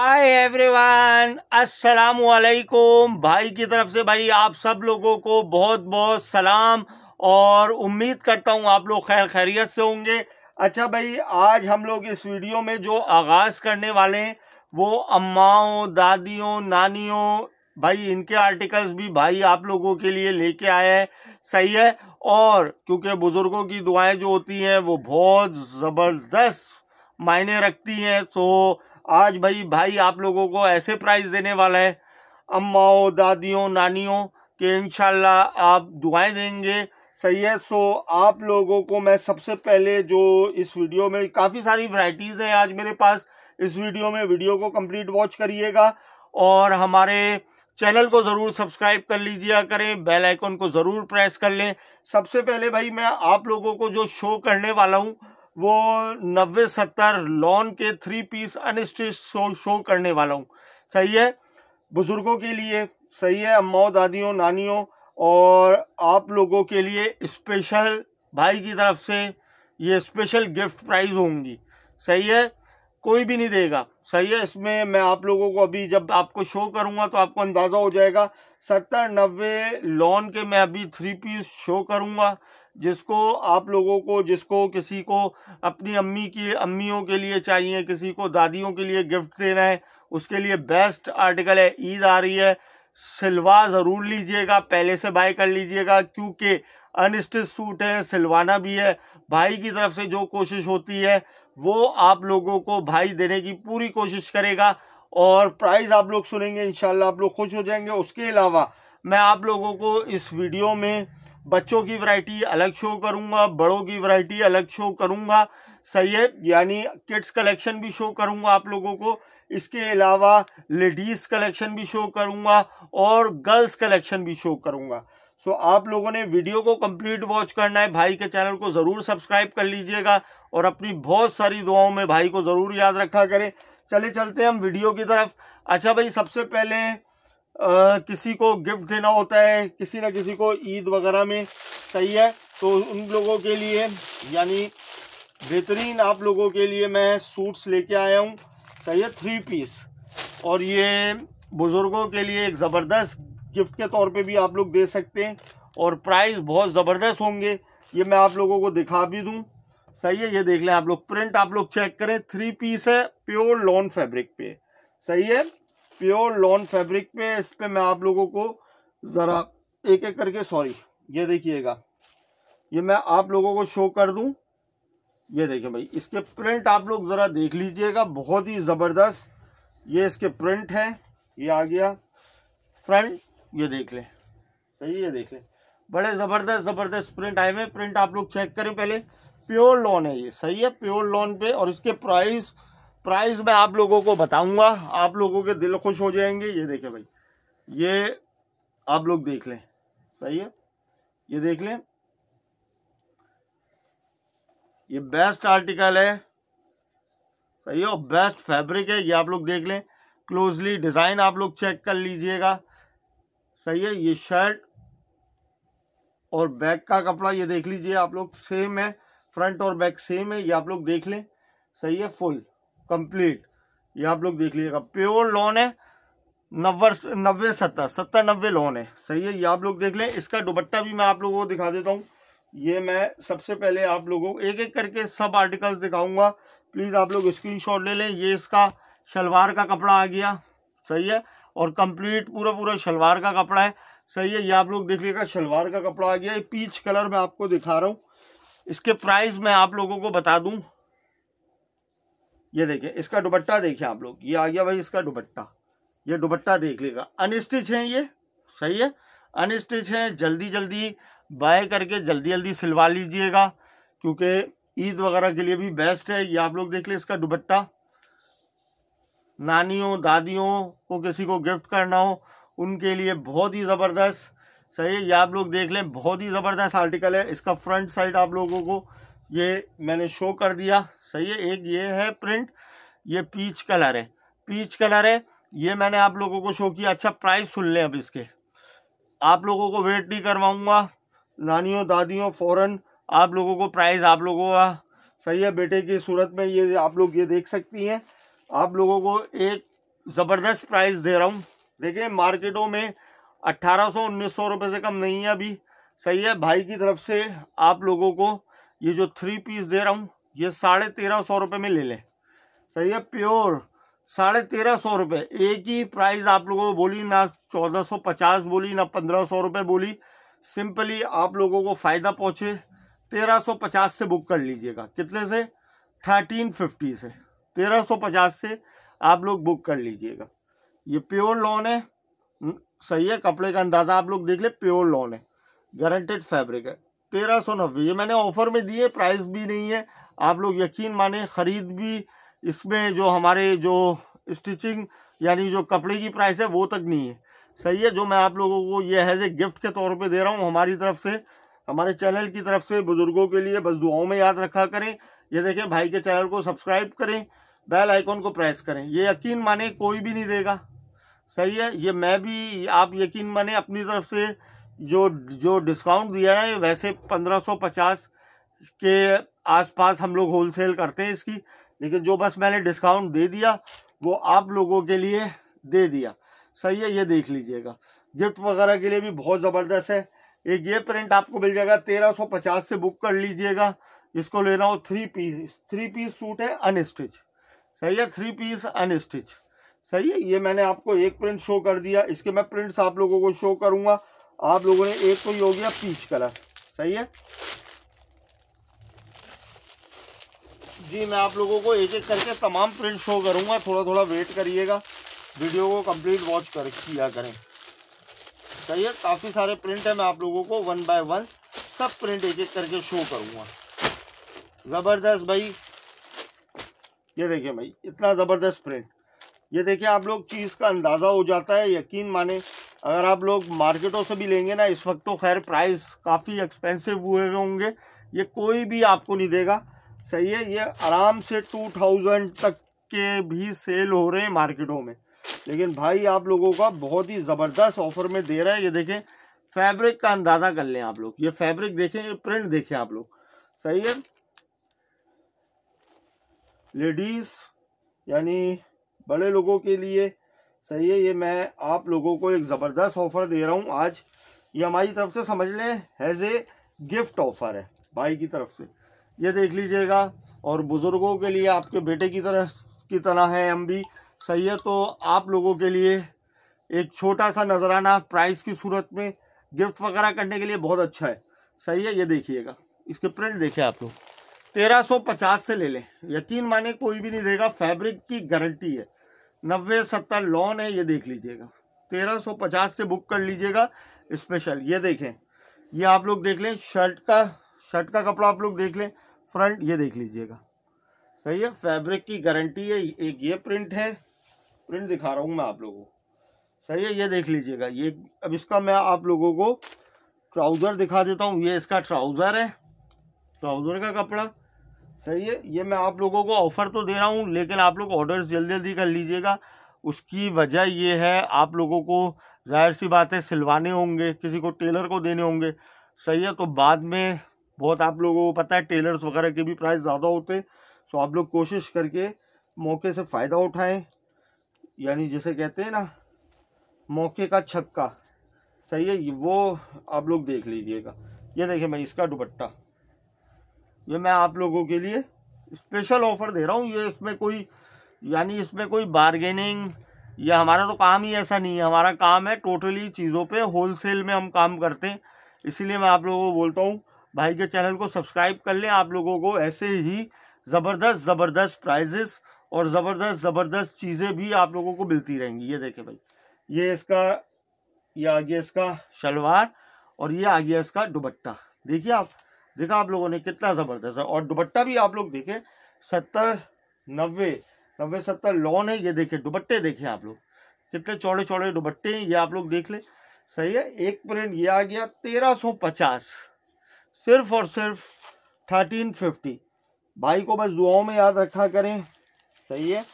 hi everyone अस्सलाम वालेकुम भाई की तरफ से भाई आप सब लोगों को बहुत बहुत सलाम और उम्मीद करता हूँ आप लोग खैर खैरियत से होंगे अच्छा भाई आज हम लोग इस वीडियो में जो आगाज़ करने वाले हैं वो अम्माओं दादियों नानियों भाई इनके आर्टिकल्स भी भाई आप लोगों के लिए लेके आए हैं सही है और क्योंकि बुज़ुर्गों की दुआएं जो होती हैं वो बहुत ज़बरदस्त मायने रखती हैं तो आज भाई भाई आप लोगों को ऐसे प्राइस देने वाला है अम्माओं दादियों नानियों के इनशाला आप दुआएं देंगे सही है सो आप लोगों को मैं सबसे पहले जो इस वीडियो में काफ़ी सारी वैरायटीज़ हैं आज मेरे पास इस वीडियो में वीडियो को कंप्लीट वॉच करिएगा और हमारे चैनल को ज़रूर सब्सक्राइब कर लीजिए करें बेल आइकन को ज़रूर प्रेस कर लें सबसे पहले भाई मैं आप लोगों को जो शो करने वाला हूँ वो नब्बे सत्तर लॉन के three piece unstitch show show करने वाला हूँ सही है बुज़ुर्गों के लिए सही है अम्माओं दादियों नानियों और आप लोगों के लिए स्पेशल भाई की तरफ से ये स्पेशल गिफ्ट प्राइज होंगी सही है कोई भी नहीं देगा सही है इसमें मैं आप लोगों को अभी जब आपको शो करूंगा तो आपको अंदाज़ा हो जाएगा सत्तर नब्बे लॉन के मैं अभी थ्री पीस शो करूंगा जिसको आप लोगों को जिसको किसी को अपनी अम्मी की अम्मियों के लिए चाहिए किसी को दादियों के लिए गिफ्ट देना है उसके लिए बेस्ट आर्टिकल है ईद आ रही है सिलवा ज़रूर लीजिएगा पहले से बाय कर लीजिएगा क्योंकि अनस्टिच सूट है सिलवाना भी है भाई की तरफ से जो कोशिश होती है वो आप लोगों को भाई देने की पूरी कोशिश करेगा और प्राइस आप लोग सुनेंगे इनशाला आप लोग खुश हो जाएंगे उसके अलावा मैं आप लोगों को इस वीडियो में बच्चों की वैरायटी अलग शो करूंगा बड़ों की वैरायटी अलग शो करूंगा सही है यानी किड्स कलेक्शन भी शो करूंगा आप लोगों को इसके अलावा लेडीज कलेक्शन भी शो करूंगा और गर्ल्स कलेक्शन भी शो करूंगा सो आप लोगों ने वीडियो को कंप्लीट वॉच करना है भाई के चैनल को ज़रूर सब्सक्राइब कर लीजिएगा और अपनी बहुत सारी दुआओं में भाई को ज़रूर याद रखा करें चले चलते हम वीडियो की तरफ अच्छा भाई सबसे पहले आ, किसी को गिफ्ट देना होता है किसी ना किसी को ईद वगैरह में सही है तो उन लोगों के लिए यानी बेहतरीन आप लोगों के लिए मैं सूट्स लेके आया हूँ सही है थ्री पीस और ये बुज़ुर्गों के लिए एक ज़बरदस्त गिफ्ट के तौर पे भी आप लोग दे सकते हैं और प्राइस बहुत ज़बरदस्त होंगे ये मैं आप लोगों को दिखा भी दूँ सही है ये देख लें आप लोग प्रिंट आप लोग चेक करें थ्री पीस है प्योर लॉन फैब्रिक पे सही है प्योर लॉन फैब्रिक पे इस पे मैं आप लोगों को ज़रा एक एक करके सॉरी ये देखिएगा ये मैं आप लोगों को शो कर दूं ये देखिए भाई इसके प्रिंट आप लोग ज़रा देख लीजिएगा बहुत ही ज़बरदस्त ये इसके प्रिंट है ये आ गया फ्रंट ये देख लें सही ये देख लें बड़े ज़बरदस्त ज़बरदस्त प्रिंट आए हुए प्रिंट आप लोग चेक करें पहले प्योर लॉन है ये सही है प्योर लॉन पे और इसके प्राइस प्राइस मैं आप लोगों को बताऊंगा आप लोगों के दिल खुश हो जाएंगे ये देखे भाई ये आप लोग देख लें सही है ये देख लें ये बेस्ट आर्टिकल है सही है और बेस्ट फैब्रिक है ये आप लोग देख लें क्लोजली डिज़ाइन आप लोग चेक कर लीजिएगा सही है ये शर्ट और बैक का कपड़ा ये देख लीजिए आप लोग सेम है फ्रंट और बैक सेम है ये आप लोग देख लें सही है फुल कंप्लीट ये आप लोग देख लीजिएगा प्योर लोन है नब्बे नब्बे सत्तर सत्तर नब्बे लोन है सही है ये आप लोग देख लें इसका दुपट्टा भी मैं आप लोगों को दिखा देता हूँ ये मैं सबसे पहले आप लोगों को एक एक करके सब आर्टिकल्स दिखाऊंगा प्लीज़ आप लोग स्क्रीन ले लें ये इसका शलवार का कपड़ा आ गया सही है और कंप्लीट पूरा पूरा शलवार का कपड़ा है सही है ये आप लोग देख लीजिएगा शलवार का कपड़ा आ गया ये पीच कलर में आपको दिखा रहा हूँ इसके प्राइस मैं आप लोगों को बता दूँ ये देखिए इसका दुपट्टा देखिए आप लोग ये आ गया भाई इसका दुपट्टा ये दुपट्टा देख लेगा अनस्टिच है ये सही है अनस्टिच है जल्दी जल्दी बाय करके जल्दी जल्दी सिलवा लीजिएगा क्योंकि ईद वगैरह के लिए भी बेस्ट है ये आप लोग देख ले इसका दुपट्टा नानियों दादियों को किसी को गिफ्ट करना हो उनके लिए बहुत ही ज़बरदस्त सही है ये आप लोग देख लें बहुत ही ज़बरदस्त आर्टिकल है इसका फ्रंट साइड आप लोगों को ये मैंने शो कर दिया सही है एक ये है प्रिंट ये पीच कलर है पीच कलर है ये मैंने आप लोगों को शो किया अच्छा प्राइस सुन लें अब इसके आप लोगों को वेट नहीं करवाऊंगा नानियों दादियों फ़ौरन आप लोगों को प्राइस आप लोगों का सही है बेटे की सूरत में ये आप लोग ये देख सकती हैं आप लोगों को एक ज़बरदस्त प्राइस दे रहा हूँ देखिए मार्केटों में अट्ठारह सौ उन्नीस सौ रुपये से कम नहीं है अभी सही है भाई की तरफ से आप लोगों को ये जो थ्री पीस दे रहा हूँ ये साढ़े तेरह सौ रुपये में ले लें सही है प्योर साढ़े तेरह सौ रुपये एक ही प्राइस आप लोगों को बोली ना चौदह सौ पचास बोली ना पंद्रह सौ रुपये बोली सिंपली आप लोगों को फ़ायदा पहुँचे तेरह सौ पचास से बुक कर लीजिएगा कितने से थर्टीन फिफ्टी से तेरह सौ पचास से आप लोग बुक कर लीजिएगा ये प्योर लॉन है सही है कपड़े का अंदाज़ा आप लोग देख ले प्योर लॉन है गारंटेड फैब्रिक है तेरह सौ नब्बे ये मैंने ऑफ़र में दिए प्राइस भी नहीं है आप लोग यकीन माने ख़रीद भी इसमें जो हमारे जो स्टिचिंग यानी जो कपड़े की प्राइस है वो तक नहीं है सही है जो मैं आप लोगों को ये हैज़ ए गिफ्ट के तौर पे दे रहा हूँ हमारी तरफ से हमारे चैनल की तरफ से बुज़ुर्गों के लिए बस दुआओं में याद रखा करें ये देखें भाई के चैनल को सब्सक्राइब करें बेल आइकॉन को प्रेस करें ये यकीन माने कोई भी नहीं देगा सही है ये मैं भी आप यकीन माने अपनी तरफ से जो जो डिस्काउंट दिया है वैसे 1550 के आसपास हम लोग होलसेल करते हैं इसकी लेकिन जो बस मैंने डिस्काउंट दे दिया वो आप लोगों के लिए दे दिया सही है ये देख लीजिएगा गिफ्ट वगैरह के लिए भी बहुत ज़बरदस्त है एक ये प्रिंट आपको मिल जाएगा 1350 से बुक कर लीजिएगा इसको लेना हो three piece three piece suit है अनस्टिच सही है थ्री पीस अनस्टिच सही है ये मैंने आपको एक प्रिंट शो कर दिया इसके मैं प्रिंट्स आप लोगों को शो करूँगा आप लोगों ने एक तो ये हो गया पीच कलर सही है जी मैं आप लोगों को एक एक करके तमाम प्रिंट शो करूंगा थोड़ा थोड़ा वेट करिएगा वीडियो को कंप्लीट वॉच कर किया करें सही है काफ़ी सारे प्रिंट है मैं आप लोगों को वन बाय वन सब प्रिंट एक एक करके शो करूंगा ज़बरदस्त भाई ये देखिए भाई इतना ज़बरदस्त प्रिंट ये देखिए आप लोग चीज़ का अंदाज़ा हो जाता है यकीन माने अगर आप लोग मार्केटों से भी लेंगे ना इस वक्त तो खैर प्राइस काफ़ी एक्सपेंसिव हुए होंगे ये कोई भी आपको नहीं देगा सही है ये आराम से टू थाउजेंड तक के भी सेल हो रहे हैं मार्केटों में लेकिन भाई आप लोगों का बहुत ही ज़बरदस्त ऑफर में दे रहा है ये देखें फैब्रिक का अंदाज़ा कर लें आप लोग ये फैब्रिक देखें ये प्रिंट देखें आप लोग सही है लेडीज़ यानी बड़े लोगों के लिए सही है ये मैं आप लोगों को एक ज़बरदस्त ऑफ़र दे रहा हूँ आज ये हमारी तरफ से समझ लें हैज़ ए गिफ्ट ऑफ़र है भाई की तरफ से ये देख लीजिएगा और बुज़ुर्गों के लिए आपके बेटे की तरह की तरह है हम भी सही है तो आप लोगों के लिए एक छोटा सा नजराना प्राइस की सूरत में गिफ्ट वगैरह करने के लिए बहुत अच्छा है सही है ये देखिएगा इसके प्रिंट देखिए आप लोग तेरह सौ पचास से ले लें यकीन माने कोई भी नहीं देगा फैब्रिक की गारंटी है नब्बे सत्तर लोन है ये देख लीजिएगा तेरह सौ पचास से बुक कर लीजिएगा स्पेशल ये देखें ये आप लोग देख लें शर्ट का शर्ट का कपड़ा आप लोग देख लें फ्रंट ये देख लीजिएगा सही है फैब्रिक की गारंटी है एक ये प्रिंट है प्रिंट दिखा रहा हूँ मैं आप लोगों को सही है ये देख लीजिएगा ये अब इसका मैं आप लोगों को ट्राउज़र दिखा देता हूँ ये इसका ट्राउज़र है ट्राउज़र का कपड़ा सही है ये मैं आप लोगों को ऑफ़र तो दे रहा हूँ लेकिन आप लोग ऑर्डर्स जल्दी जल्दी कर लीजिएगा उसकी वजह ये है आप लोगों को जाहिर सी बात है सिलवाने होंगे किसी को टेलर को देने होंगे सही है तो बाद में बहुत आप लोगों को पता है टेलर्स वगैरह के भी प्राइस ज़्यादा होते हैं सो तो आप लोग कोशिश करके मौके से फ़ायदा उठाएं यानी जैसे कहते हैं ना मौके का छक्का सही है वो आप लोग देख लीजिएगा ये देखिए मैं इसका दुपट्टा ये मैं आप लोगों के लिए स्पेशल ऑफर दे रहा हूँ ये इसमें कोई यानी इसमें कोई बारगेनिंग या हमारा तो काम ही ऐसा नहीं है हमारा काम है टोटली चीज़ों पे होलसेल में हम काम करते हैं इसीलिए मैं आप लोगों को बोलता हूँ भाई के चैनल को सब्सक्राइब कर लें आप लोगों को ऐसे ही ज़बरदस्त ज़बरदस्त प्राइजेस और ज़बरदस्त ज़बरदस्त चीज़ें भी आप लोगों को मिलती रहेंगी ये देखें भाई ये इसका ये आ गया इसका शलवार और ये आ गया इसका दुबट्टा देखिए आप देखा आप लोगों ने कितना ज़बरदस्त है और दुपट्टा भी आप लोग देखे सत्तर नब्बे नब्बे सत्तर लॉन है ये देखे दुपट्टे देखे आप लोग कितने चौड़े चौड़े दुपट्टे हैं ये आप लोग देख ले सही है एक प्रिंट ये आ गया तेरह सौ पचास सिर्फ और सिर्फ थर्टीन फिफ्टी भाई को बस दुआओं में याद रखा करें सही है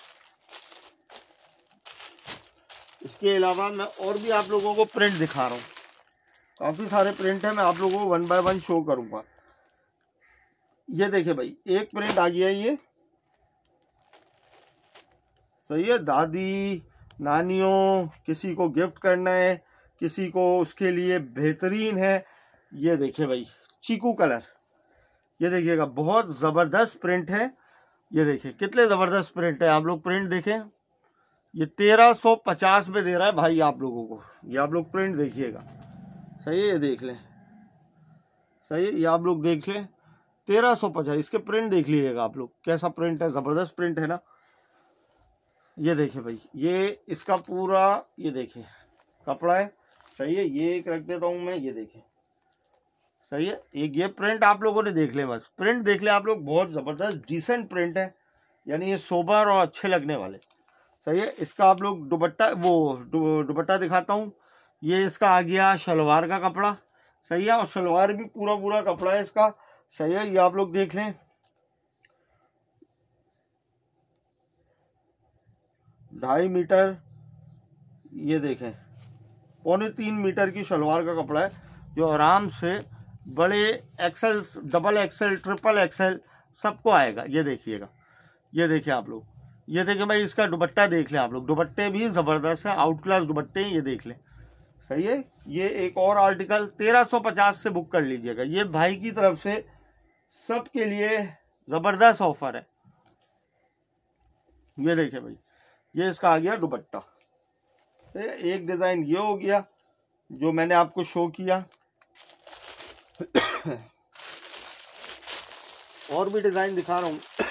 इसके अलावा मैं और भी आप लोगों को प्रिंट दिखा रहा हूँ काफ़ी सारे प्रिंट हैं मैं आप लोगों को वन बाय वन शो करूंगा ये देखिए भाई एक प्रिंट आ गया ये सही तो है दादी नानियों किसी को गिफ्ट करना है किसी को उसके लिए बेहतरीन है ये देखिए भाई चीकू कलर ये देखिएगा बहुत ज़बरदस्त प्रिंट है ये देखिए कितने ज़बरदस्त प्रिंट है आप लोग प्रिंट देखें ये तेरह सौ पचास में दे रहा है भाई आप लोगों को ये आप लोग प्रिंट देखिएगा सही है ये देख लें सही है ये आप लोग देख लें तेरह सौ पचास इसके प्रिंट देख लीजिएगा आप लोग कैसा प्रिंट है ज़बरदस्त प्रिंट है ना ये देखिए भाई ये इसका पूरा ये देखिए कपड़ा है सही है ये एक रख देता हूँ मैं ये देखिए सही है एक ये प्रिंट आप लोगों ने देख ले बस प्रिंट देख ले आप लोग बहुत ज़बरदस्त डिसेंट प्रिंट है यानी ये सोबर और अच्छे लगने वाले सही है इसका आप लोग दुपट्टा वो दुपट्टा दिखाता हूँ ये इसका आ गया शलवार का कपड़ा सही है और शलवार भी पूरा पूरा कपड़ा है इसका सही है ये आप लोग देख लें ढाई मीटर ये देखें पौने तीन मीटर की शलवार का कपड़ा है जो आराम से बड़े XL double XL triple XL सबको आएगा ये देखिएगा ये देखिए आप लोग ये देखिए भाई इसका दुबट्टा देख लें आप लोग दुबट्टे भी ज़बरदस्त है आउट क्लास दुबट्टे हैं ये देख लें सही है ये एक और आर्टिकल 1350 से बुक कर लीजिएगा ये भाई की तरफ से सबके लिए ज़बरदस्त ऑफर है ये देखिए भाई ये इसका आ गया दुपट्टा एक डिज़ाइन ये हो गया जो मैंने आपको शो किया और भी डिज़ाइन दिखा रहा हूं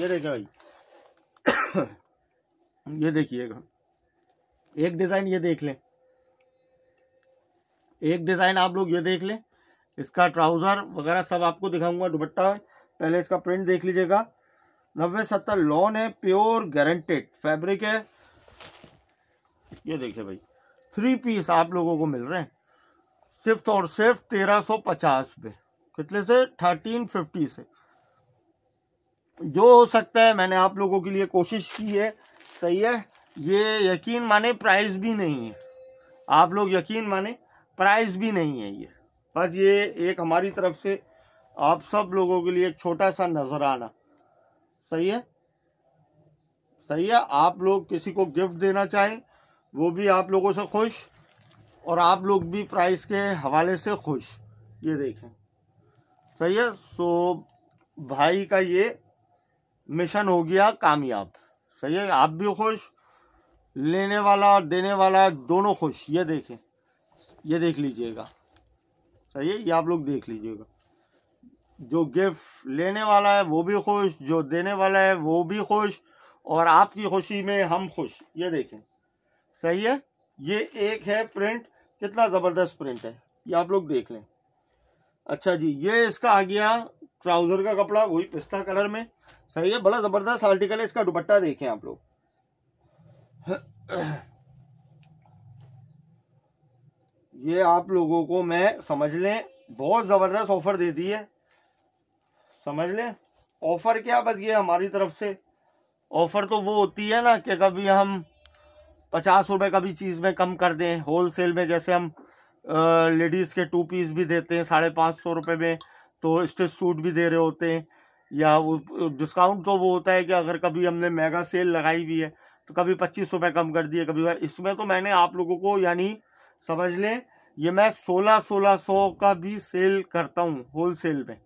ये देखिए भाई ये देखिएगा एक डिज़ाइन ये देख लें एक डिज़ाइन आप लोग ये देख लें इसका ट्राउज़र वगैरह सब आपको दिखाऊंगा दुपट्टा पहले इसका प्रिंट देख लीजिएगा नब्बे सत्तर लॉन है प्योर गारंटेड फैब्रिक है ये देखिए भाई थ्री पीस आप लोगों को मिल रहे हैं सिर्फ और सिर्फ तेरह सौ पचास पे कितने से थर्टीन फिफ्टी से जो हो सकता है मैंने आप लोगों के लिए कोशिश की है सही है ये यकीन माने प्राइस भी नहीं है आप लोग यकीन माने प्राइस भी नहीं है ये बस ये एक हमारी तरफ से आप सब लोगों के लिए एक छोटा सा नजर आना सही है सही है आप लोग किसी को गिफ्ट देना चाहें वो भी आप लोगों से खुश और आप लोग भी प्राइस के हवाले से खुश ये देखें सही है सो भाई का ये मिशन हो गया कामयाब सही है आप भी खुश लेने वाला और देने वाला दोनों खुश ये देखें ये देख लीजिएगा सही है ये आप लोग देख लीजिएगा जो गिफ्ट लेने वाला है वो भी खुश जो देने वाला है वो भी खुश और आपकी खुशी में हम खुश ये देखें सही है ये एक है प्रिंट कितना ज़बरदस्त प्रिंट है ये आप लोग देख लें अच्छा जी ये इसका आ गया ट्राउज़र का कपड़ा वही पिस्ता कलर में सही है बड़ा ज़बरदस्त आर्टिकल है इसका दुपट्टा देखें आप लोग ये आप लोगों को मैं समझ लें बहुत ज़बरदस्त ऑफ़र देती है समझ लें ऑफ़र क्या बस ये हमारी तरफ से ऑफ़र तो वो होती है ना कि कभी हम पचास रुपये कभी चीज़ में कम कर दें होल सेल में जैसे हम लेडीज़ के टू पीस भी देते हैं साढ़े पाँच सौ रुपये में तो स्टिच सूट भी दे रहे होते हैं या वो डिस्काउंट तो वो होता है कि अगर कभी हमने मेगा सेल लगाई हुई है तो कभी पच्चीस रुपये कम कर दिए कभी इसमें तो मैंने आप लोगों को यानी समझ लें ये मैं सोलह सोलह सौ का भी सेल करता हूँ होल सेल में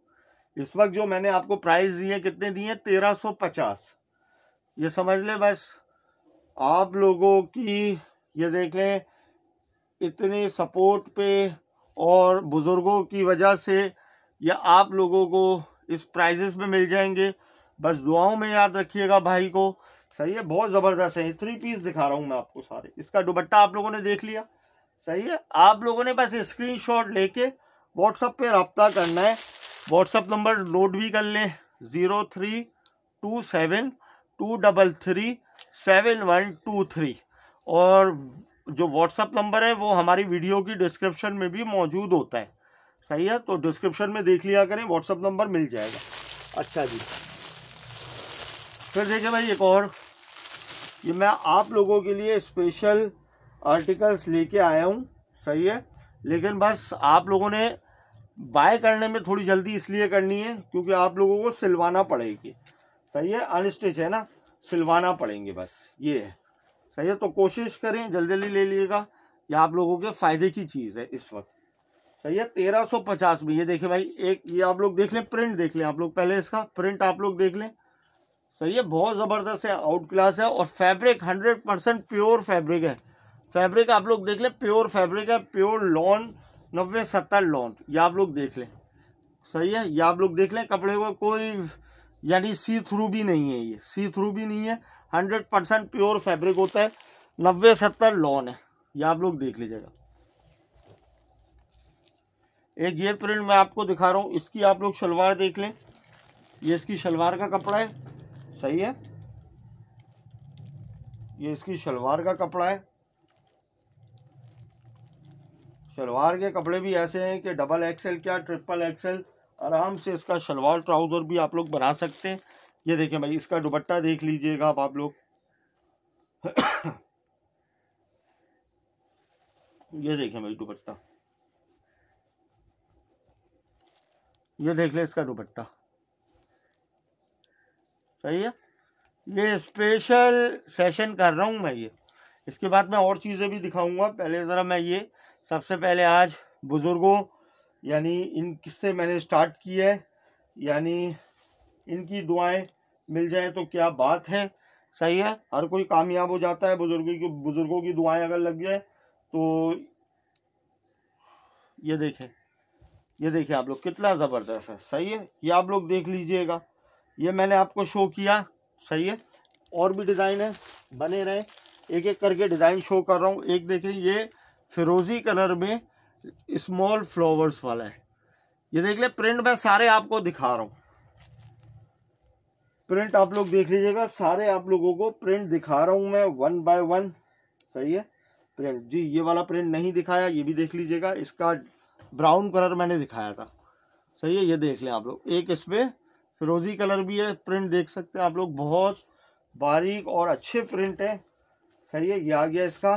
इस वक्त जो मैंने आपको प्राइस दिए कितने दिए तेरह सौ पचास ये समझ ले बस आप लोगों की ये देख लें इतने सपोर्ट पे और बुज़ुर्गों की वजह से यह आप लोगों को इस प्राइजेस में मिल जाएंगे बस दुआओं में याद रखिएगा भाई को सही है बहुत ज़बरदस्त है थ्री पीस दिखा रहा हूँ मैं आपको सारे इसका दुबट्टा आप लोगों ने देख लिया सही है आप लोगों ने बस स्क्रीनशॉट लेके व्हाट्सअप पे रब्ता करना है व्हाट्सअप नंबर नोट भी कर लें zero three two seven two double three seven one two three और जो व्हाट्सअप नंबर है वो हमारी वीडियो की डिस्क्रिप्शन में भी मौजूद होता है सही है तो डिस्क्रिप्शन में देख लिया करें व्हाट्सअप नंबर मिल जाएगा अच्छा जी फिर देखिए भाई एक और ये मैं आप लोगों के लिए स्पेशल आर्टिकल्स लेके आया हूँ सही है लेकिन बस आप लोगों ने बाय करने में थोड़ी जल्दी इसलिए करनी है क्योंकि आप लोगों को सिलवाना पड़ेगी सही है अनस्टिच है ना सिलवाना पड़ेंगे बस ये है सही है तो कोशिश करें जल्दी जल्दी ले लीजिएगा ये आप लोगों के फ़ायदे की चीज़ है इस वक्त सही है तेरह सौ पचास में ये देखिए भाई एक ये आप लोग देख लें प्रिंट देख लें आप लोग पहले इसका प्रिंट आप लोग देख लें सही है बहुत ज़बरदस्त है आउट क्लास है और fabric hundred percent pure fabric है फैब्रिक आप लोग देख लें प्योर फैब्रिक है प्योर लॉन नब्बे सत्तर लॉन ये आप लोग देख लें सही है ये आप लोग देख लें कपड़े को कोई यानी सी थ्रू भी नहीं है ये सी थ्रू भी नहीं है हंड्रेड परसेंट प्योर फैब्रिक होता है नब्बे सत्तर लॉन है ये आप लोग देख लीजिएगा एक ये प्रिंट मैं आपको दिखा रहा हूँ इसकी आप लोग शलवार देख लें ये इसकी शलवार का कपड़ा है सही है ये इसकी शलवार का कपड़ा है शलवार के कपड़े भी ऐसे हैं कि डबल एक्सेल क्या ट्रिपल एक्सेल आराम से इसका शलवार ट्राउज़र भी आप लोग बना सकते हैं ये देखें भाई इसका दुपट्टा देख लीजिएगा आप आप लोग ये देखें भाई दुपट्टा ये देख ले इसका दुपट्टा सही है ये स्पेशल सेशन कर रहा हूँ मैं ये इसके बाद मैं और चीज़ें भी दिखाऊंगा पहले ज़रा मैं ये सबसे पहले आज बुज़ुर्गों यानी इन किससे मैंने स्टार्ट की है यानी इनकी दुआएं मिल जाए तो क्या बात है सही है हर कोई कामयाब हो जाता है बुजुर्गों की बुज़ुर्गों की दुआएं अगर लग जाए तो ये देखें ये देखिए आप लोग कितना ज़बरदस्त है सही है ये आप लोग देख लीजिएगा ये मैंने आपको शो किया सही है और भी डिज़ाइन है बने रहें एक एक करके डिज़ाइन शो कर रहा हूँ एक देखें ये फिरोजी कलर में स्मॉल फ्लावर्स वाला है ये देख ले प्रिंट मैं सारे आपको दिखा रहा हूँ प्रिंट आप लोग देख लीजिएगा सारे आप लोगों को प्रिंट दिखा रहा हूं मैं वन बाय वन सही है प्रिंट जी ये वाला प्रिंट नहीं दिखाया ये भी देख लीजिएगा इसका ब्राउन कलर मैंने दिखाया था सही है ये देख लें आप लोग एक इस फिरोजी कलर भी है प्रिंट देख सकते हैं आप लोग बहुत बारीक और अच्छे प्रिंट है सही है ये आ गया इसका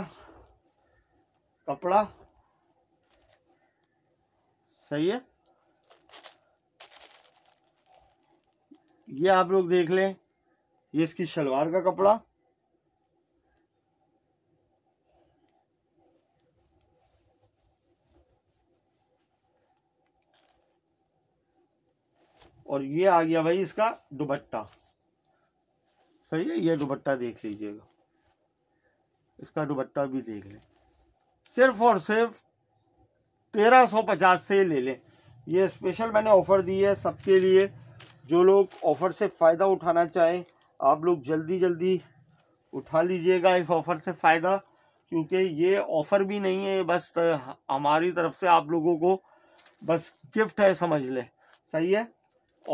कपड़ा सही है ये आप लोग देख लें ये इसकी शलवार का कपड़ा और ये आ गया भाई इसका दुबट्टा सही है ये दुपट्टा देख लीजिएगा इसका दुपट्टा भी देख लें सिर्फ और सिर्फ तेरह सौ पचास से ले लें ये स्पेशल मैंने ऑफ़र दी है सबके लिए जो लोग ऑफ़र से फ़ायदा उठाना चाहें आप लोग जल्दी जल्दी उठा लीजिएगा इस ऑफ़र से फ़ायदा क्योंकि ये ऑफ़र भी नहीं है बस हमारी तरफ से आप लोगों को बस गिफ्ट है समझ लें सही है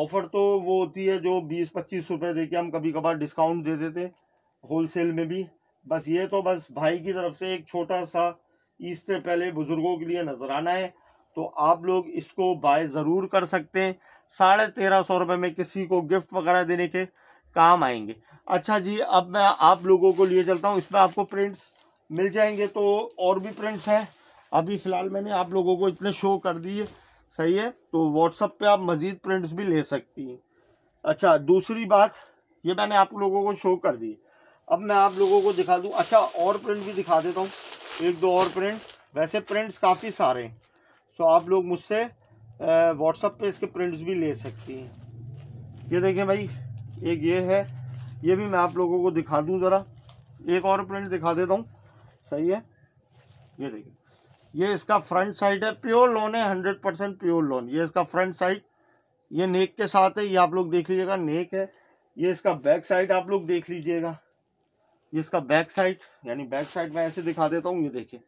ऑफ़र तो वो होती है जो बीस पच्चीस रुपये दे के हम कभी कभार डिस्काउंट दे देते होलसेल में भी बस ये तो बस भाई की तरफ से एक छोटा सा इससे पहले बुज़ुर्गों के लिए नजराना है तो आप लोग इसको बाय ज़रूर कर सकते हैं साढ़े तेरह सौ रुपये में किसी को गिफ्ट वगैरह देने के काम आएंगे अच्छा जी अब मैं आप लोगों को लिए चलता हूँ इसमें आपको प्रिंट्स मिल जाएंगे तो और भी प्रिंट्स हैं अभी फ़िलहाल मैंने आप लोगों को इतने शो कर दिए सही है तो व्हाट्सअप पे आप मज़ीद प्रिंट्स भी ले सकती हैं अच्छा दूसरी बात ये मैंने आप लोगों को शो कर दी अब मैं आप लोगों को दिखा दूँ अच्छा और प्रिंट भी दिखा देता हूँ एक दो और प्रिंट वैसे प्रिंट्स काफ़ी सारे हैं सो आप लोग मुझसे व्हाट्सअप पे इसके प्रिंट्स भी ले सकती हैं ये देखें भाई एक ये है ये भी मैं आप लोगों को दिखा दूं ज़रा एक और प्रिंट दिखा देता हूँ सही है ये देखिए ये इसका फ्रंट साइड है प्योर लोन है हंड्रेड परसेंट प्योर लोन ये इसका फ्रंट साइड ये नेक के साथ है ये आप लोग देख लीजिएगा नेक है ये इसका बैक साइड आप लोग देख लीजिएगा ये इसका बैक साइड यानी बैक साइड मैं ऐसे दिखा देता हूँ ये देखिए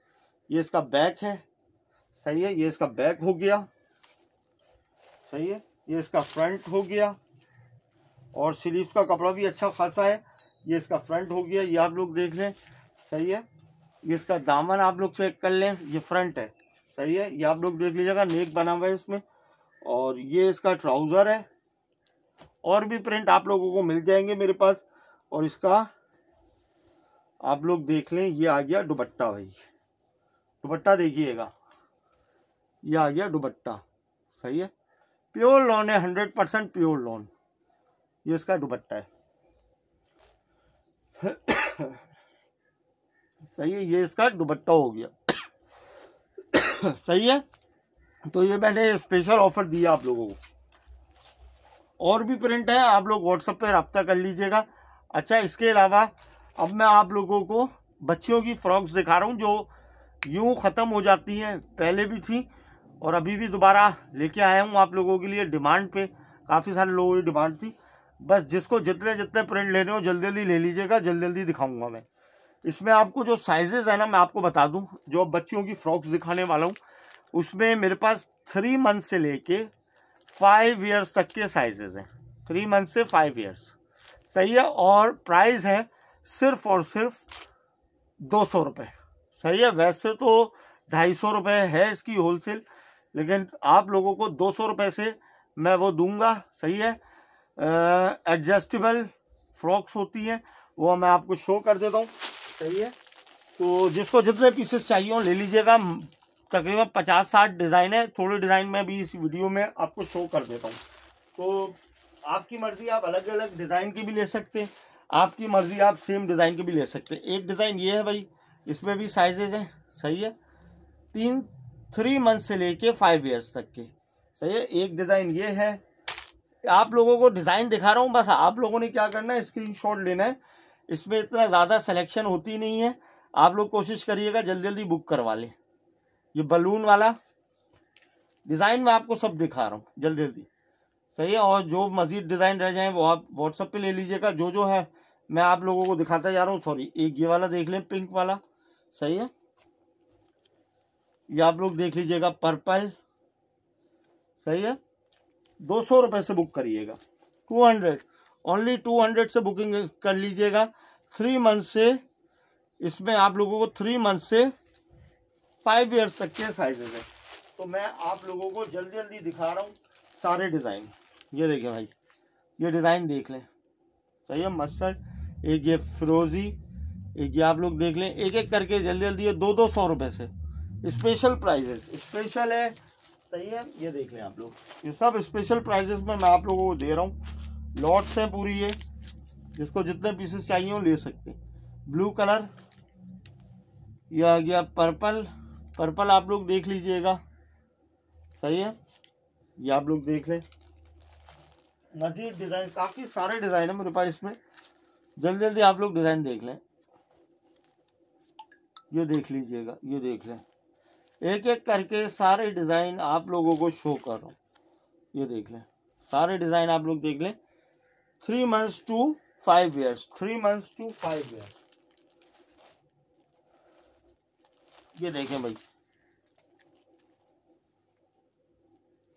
ये इसका बैक है सही है ये इसका बैक हो गया सही है ये इसका फ्रंट हो गया और स्लीव का कपड़ा भी अच्छा खासा है ये इसका फ्रंट हो गया ये आप लोग देख लें सही है ये इसका दामन आप लोग चेक कर लें ये फ्रंट है सही है ये आप लोग देख लीजिएगा नेक बना हुआ है इसमें और ये इसका ट्राउज़र है और भी प्रिंट आप लोगों को मिल जाएंगे मेरे पास और इसका आप लोग देख लें ये आ गया दुबट्टा भाई दुबट्टा देखिएगा ये आ गया दुबट्टा सही है प्योर लॉन है हंड्रेड परसेंट प्योर लॉन ये इसका दुबट्टा है सही है ये इसका दुबट्टा हो गया सही है तो ये मैंने स्पेशल ऑफर दिया आप लोगों को और भी प्रिंट है आप लोग व्हाट्सएप पे रब्ता कर लीजिएगा अच्छा इसके अलावा अब मैं आप लोगों को बच्चियों की फ्रॉक्स दिखा रहा हूँ जो यूँ ख़त्म हो जाती हैं पहले भी थी और अभी भी दोबारा लेके आया हूँ आप लोगों के लिए डिमांड पे काफ़ी सारे लोगों की डिमांड थी बस जिसको जितने जितने प्रिंट लेने हो जल्दी जल्दी ले लीजिएगा जल्दी जल्दी दिखाऊंगा मैं इसमें आपको जो साइजेज़ है ना मैं आपको बता दूं जो अब बच्चियों की फ्रॉक्स दिखाने वाला हूँ उसमें मेरे पास थ्री मंथ से कर फाइव ईयर्स तक के साइजेज़ हैं थ्री मंथ से फाइव ईयर्स सही है और प्राइस है सिर्फ और सिर्फ दो सौ रुपये सही है वैसे तो ढाई सौ रुपये है इसकी होलसेल लेकिन आप लोगों को दो सौ रुपये से मैं वो दूंगा सही है एडजस्टेबल फ्रॉक्स होती हैं वो मैं आपको शो कर देता हूँ सही है तो जिसको जितने पीसेस चाहिए हो ले लीजिएगा तकरीबन पचास साठ डिज़ाइन है थोड़े डिज़ाइन में भी इस वीडियो में आपको शो कर देता हूँ तो आपकी मर्ज़ी आप अलग अलग डिज़ाइन की भी ले सकते हैं आपकी मर्ज़ी आप सेम डिज़ाइन के भी ले सकते हैं एक डिज़ाइन ये है भाई इसमें भी साइजेज हैं सही है तीन थ्री मंथ से लेके फाइव ईयर्स तक के सही है एक डिज़ाइन ये है आप लोगों को डिज़ाइन दिखा रहा हूँ बस आप लोगों ने क्या करना है स्क्रीन लेना है इसमें इतना ज़्यादा सिलेक्शन होती नहीं है आप लोग कोशिश करिएगा जल्दी जल्दी बुक करवा लें ये बलून वाला डिज़ाइन मैं आपको सब दिखा रहा हूँ जल्दी जल्दी सही है और जो मज़ीद डिज़ाइन रह जाए वो आप व्हाट्सअप पे ले लीजिएगा जो जो है मैं आप लोगों को दिखाता जा रहा हूँ सॉरी एक ये वाला देख लें पिंक वाला सही है ये आप लोग देख लीजिएगा पर्पल सही है दो सौ रुपये से बुक करिएगा two hundred only two hundred से बुकिंग कर लीजिएगा थ्री मंथ से इसमें आप लोगों को थ्री मंथ से फाइव ईयर्स तक के साइजेज हैं तो मैं आप लोगों को जल्दी जल्दी दिखा रहा हूँ सारे डिज़ाइन ये देखिए भाई ये डिज़ाइन देख लें सही है मस्टर्ड एक ये फिरोजी एक ये आप लोग देख लें एक एक करके जल्दी जल्दी ये दो दो सौ रुपए से स्पेशल प्राइजेस स्पेशल है सही है ये देख लें आप लोग ये सब स्पेशल प्राइजेस में मैं आप लोगों को दे रहा हूँ लॉट्स हैं पूरी ये जिसको जितने पीसेस चाहिए वो ले सकते ब्लू कलर ये आ गया पर्पल पर्पल आप लोग देख लीजिएगा सही है ये आप लोग देख लें मज़ीद डिज़ाइन काफ़ी सारे डिज़ाइन है मेरे पास इसमें जल्दी जल्दी आप लोग डिज़ाइन देख लें ये देख लीजिएगा ये देख लें एक एक करके सारे डिज़ाइन आप लोगों को शो कर रहा हूँ ये देख लें सारे डिज़ाइन आप लोग देख लें three months to five years three months to five years ये देखें भाई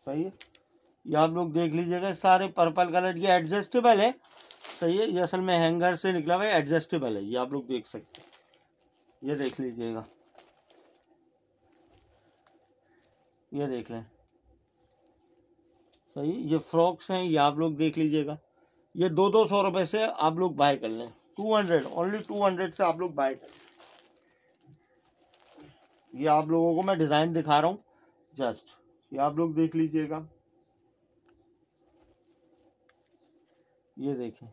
सही है ये आप लोग देख लीजिएगा सारे पर्पल कलर ये एडजस्टेबल है सही है ये असल में हैंगर से निकला हुआ है एडजस्टेबल है ये आप लोग देख सकते हैं ये देख लीजिएगा ये देख लें सही ये फ्रॉक्स हैं ये आप लोग देख लीजिएगा ये दो दो सौ रुपये से आप लोग बाय कर लें two hundred only two hundred से आप लोग बाय कर ये आप लोगों को मैं डिज़ाइन दिखा रहा हूँ जस्ट ये आप लोग देख लीजिएगा ये देखें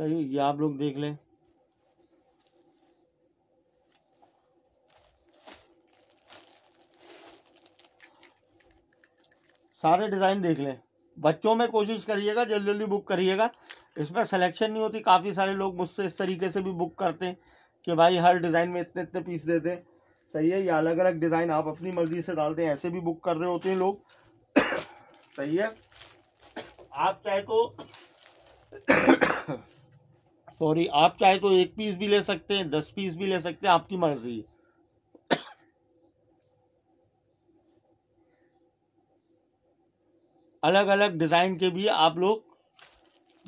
सही ये आप लोग देख लें सारे डिज़ाइन देख लें बच्चों में कोशिश करिएगा जल्दी जल्दी बुक करिएगा इसमें सिलेक्शन नहीं होती काफ़ी सारे लोग मुझसे इस तरीके से भी बुक करते हैं कि भाई हर डिज़ाइन में इतने इतने पीस देते हैं सही है ये अलग अलग डिज़ाइन आप अपनी मर्ज़ी से डालते हैं ऐसे भी बुक कर रहे होते हैं लोग सही है आप चाहे तो सॉरी आप चाहे तो एक पीस भी ले सकते हैं दस पीस भी ले सकते हैं आपकी मर्जी है अलग अलग डिज़ाइन के भी आप लोग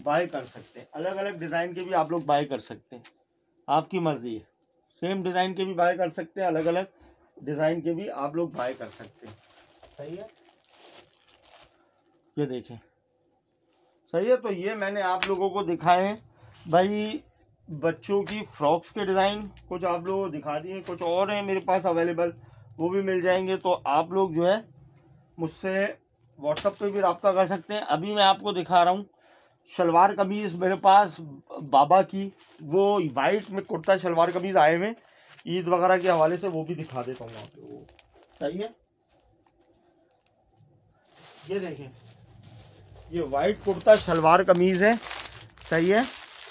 बाय कर सकते हैं अलग अलग डिज़ाइन के भी आप लोग बाय कर सकते हैं आपकी मर्ज़ी है सेम डिज़ाइन के भी बाय कर सकते हैं अलग अलग डिज़ाइन के भी आप लोग बाय कर सकते हैं सही है ये देखें सही है तो ये मैंने आप लोगों को दिखाए भाई बच्चों की फ्रॉक्स के डिज़ाइन कुछ आप लोग दिखा दिए कुछ और हैं मेरे पास अवेलेबल वो भी मिल जाएंगे तो आप लोग जो है मुझसे व्हाट्सअप पे भी रबता कर सकते हैं अभी मैं आपको दिखा रहा हूँ शलवार कमीज़ मेरे पास बाबा की वो वाइट में कुर्ता शलवार कमीज़ आए हुए ईद वगैरह के हवाले से वो भी दिखा देता हूँ आप लोगों चाहिए ये देखें ये वाइट कुर्ता शलवार कमीज़ है सही है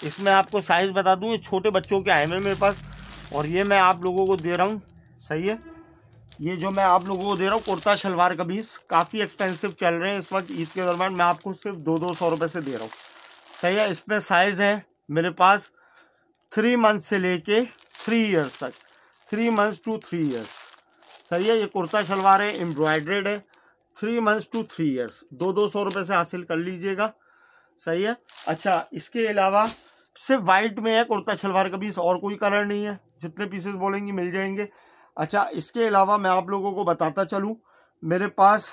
इसमें आपको साइज़ बता दूँ छोटे बच्चों के आए हैं मेरे पास और ये मैं आप लोगों को दे रहा हूँ सही है ये जो मैं आप लोगों को दे रहा हूँ कुर्ता शलवार कमीज काफ़ी एक्सपेंसिव चल रहे हैं इस वक्त ईद के दौरान मैं आपको सिर्फ दो दो सौ रुपये से दे रहा हूँ सही है इसमें साइज़ है मेरे पास थ्री मंथ से लेके थ्री ईयर्स तक three months to three years सही है ये कुर्ता शलवार है एम्ब्रॉयड्रेड है three months to three years दो दो सौ रुपये से हासिल कर लीजिएगा सही है अच्छा इसके अलावा सिर्फ वाइट में है कुर्ता शलवार कमीज और कोई कलर नहीं है जितने पीसेस बोलेंगी मिल जाएंगे अच्छा इसके अलावा मैं आप लोगों को बताता चलूँ मेरे पास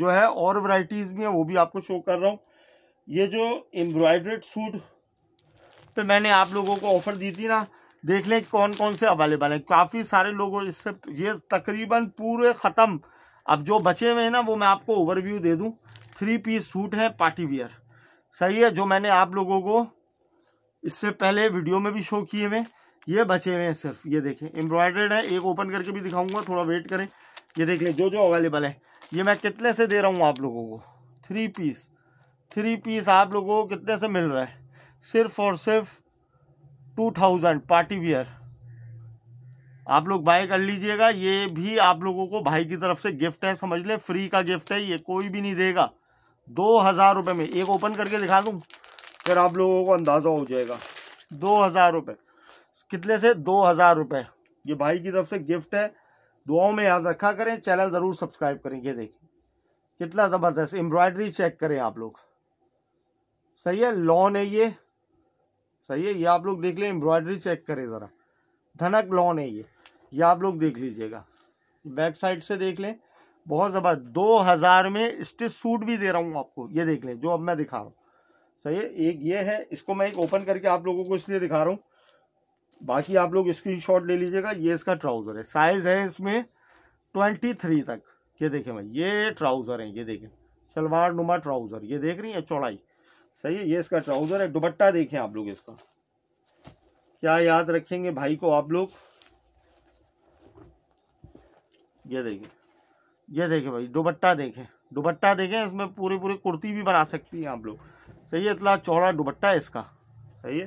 जो है और वराइटीज़ भी हैं वो भी आपको शो कर रहा हूँ ये जो एम्ब्रॉयड्रेड सूट पे मैंने आप लोगों को ऑफ़र दी थी ना देख लें कौन कौन से अवेलेबल हैं काफ़ी सारे लोगों इससे ये तकरीबन पूरे ख़त्म अब जो बचे हुए हैं ना वो मैं आपको ओवरव्यू दे दूँ थ्री पीस सूट है पार्टी वियर सही है जो मैंने आप लोगों को इससे पहले वीडियो में भी शो किए हुए ये बचे हुए हैं सिर्फ ये देखें एम्ब्रॉयडर्ड है एक ओपन करके भी दिखाऊंगा थोड़ा वेट करें ये देख लें जो जो अवेलेबल है ये मैं कितने से दे रहा हूँ आप लोगों को थ्री पीस थ्री पीस आप लोगों को कितने से मिल रहा है सिर्फ और सिर्फ टू थाउजेंड पार्टी वियर आप लोग बाय कर लीजिएगा ये भी आप लोगों को भाई की तरफ से गिफ्ट है समझ ले फ्री का गिफ्ट है ये कोई भी नहीं देगा दो हज़ार रुपये में एक ओपन करके दिखा दूँ फिर आप लोगों को अंदाज़ा हो जाएगा दो हज़ार रुपये कितने से दो हज़ार रुपये ये भाई की तरफ से गिफ्ट है दुआओं में याद रखा करें चैनल ज़रूर सब्सक्राइब करें ये देखिए कितना ज़बरदस्त एम्ब्रॉयडरी चेक करें आप लोग सही है लॉन है ये सही है ये आप लोग देख लें एम्ब्रॉयडरी चेक करें ज़रा धनक लॉन है ये ये आप लोग देख लीजिएगा बैक साइड से देख लें बहुत ज़बरदस्त दो हज़ार में स्टिच सूट भी दे रहा हूँ आपको ये देख लें जो अब मैं दिखा रहा हूँ सही है एक ये है इसको मैं एक ओपन करके आप लोगों को इसलिए दिखा रहा हूँ बाकी आप लोग स्क्रीनशॉट ले लीजिएगा ये इसका ट्राउज़र है साइज़ है इसमें ट्वेंटी थ्री तक ये देखें भाई ये ट्राउज़र है ये देखें सलवार नुमा ट्राउज़र ये देख रही है चौड़ाई सही है ये इसका ट्राउज़र है दुपट्टा देखें आप लोग इसका क्या याद रखेंगे भाई को आप लोग ये देखें ये देखें भाई दुपट्टा देखें दुपट्टा देखें इसमें पूरी पूरी कुर्ती भी बना सकती हैं आप लोग सही है इतना चौड़ा दुबट्टा है इसका सही है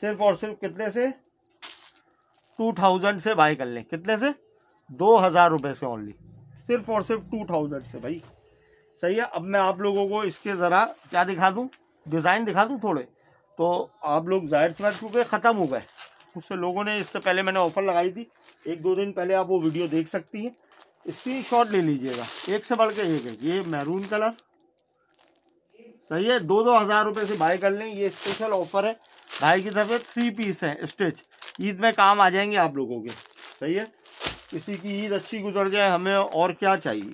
सिर्फ और सिर्फ कितने से टू थाउजेंड से बाई कर लें कितने से दो हज़ार रुपये से ओनली सिर्फ और सिर्फ टू थाउजेंड से भाई सही है अब मैं आप लोगों को इसके ज़रा क्या दिखा दूँ डिज़ाइन दिखा दूँ थोड़े तो आप लोग जाहिर सी चुके ख़त्म हो गए उससे लोगों ने इससे पहले मैंने ऑफ़र लगाई थी एक दो दिन पहले आप वो वीडियो देख सकती हैं स्क्रीन शॉट ले लीजिएगा एक से बढ़ के एक है ये मैरून कलर सही है दो दो हज़ार रुपये से बाय कर लें ये स्पेशल ऑफर है भाई की तरफ थ्री पीस है स्टिच ईद में काम आ जाएंगे आप लोगों के सही है किसी की ईद अच्छी गुजर जाए हमें और क्या चाहिए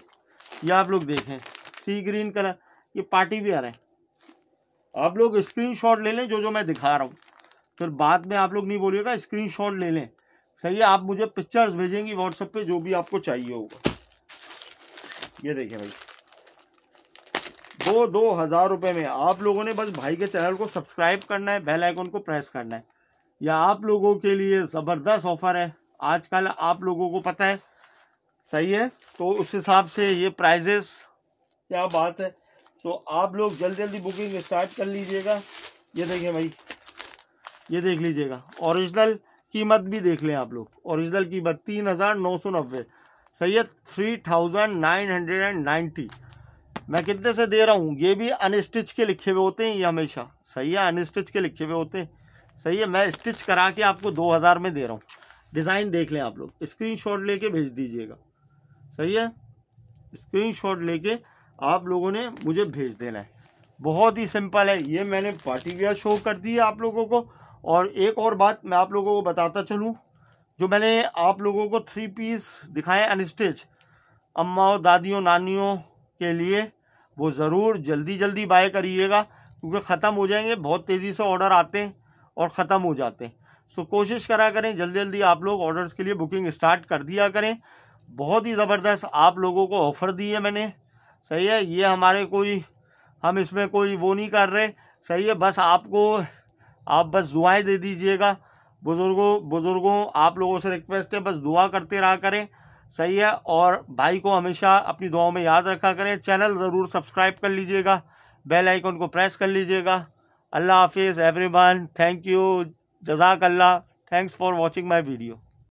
ये आप लोग देखें सी ग्रीन कलर ये पार्टी भी आ रहे हैं आप लोग स्क्रीनशॉट ले लें जो जो मैं दिखा रहा हूँ फिर बाद में आप लोग नहीं बोलिएगा स्क्रीनशॉट ले लें सही है आप मुझे पिक्चर्स भेजेंगी व्हाट्सएप पे जो भी आपको चाहिए होगा ये देखिए भाई वो दो हज़ार रुपये में आप लोगों ने बस भाई के चैनल को सब्सक्राइब करना है बेल आइकन को प्रेस करना है या आप लोगों के लिए ज़बरदस्त ऑफर है आजकल आप लोगों को पता है सही है तो उस हिसाब से ये प्राइजेस क्या बात है तो आप लोग जल्दी जल्दी बुकिंग स्टार्ट कर लीजिएगा ये देखिए भाई ये देख लीजिएगा ओरिजिनल कीमत भी देख लें आप लोग ओरिजिनल कीमत तीन हज़ार नौ सौ नब्बे सैयद three thousand nine hundred and ninety मैं कितने से दे रहा हूँ ये भी अनस्टिच के लिखे हुए होते हैं ये हमेशा सही है अनस्टिच के लिखे हुए होते हैं सही है मैं स्टिच करा के आपको दो हज़ार में दे रहा हूँ डिज़ाइन देख लें आप लोग स्क्रीन शॉट लेके भेज दीजिएगा सही है स्क्रीन शॉट लेके आप लोगों ने मुझे भेज देना है बहुत ही सिंपल है ये मैंने पार्टी वेयर शो कर दी है आप लोगों को और एक और बात मैं आप लोगों को बताता चलूँ जो मैंने आप लोगों को थ्री पीस दिखाए अनस्टिच अम्माओं दादियों नानियों के लिए वो ज़रूर जल्दी जल्दी बाय करिएगा क्योंकि ख़त्म हो जाएंगे बहुत तेज़ी से ऑर्डर आते हैं और ख़त्म हो जाते हैं सो कोशिश करा करें जल्दी जल्दी आप लोग ऑर्डर्स के लिए बुकिंग स्टार्ट कर दिया करें बहुत ही ज़बरदस्त आप लोगों को ऑफ़र दी है मैंने सही है ये हमारे कोई हम इसमें कोई वो नहीं कर रहे सही है बस आपको आप बस दुआएं दे दीजिएगा बुज़ुर्गों बुज़ुर्गों आप लोगों से रिक्वेस्ट है बस दुआ करते रहा करें सही है और भाई को हमेशा अपनी दुआओं में याद रखा करें चैनल ज़रूर सब्सक्राइब कर लीजिएगा बेल आइकन को प्रेस कर लीजिएगा अल्लाह हाफिज़ एवरीवन थैंक यू जजाक Allah thanks for watching my video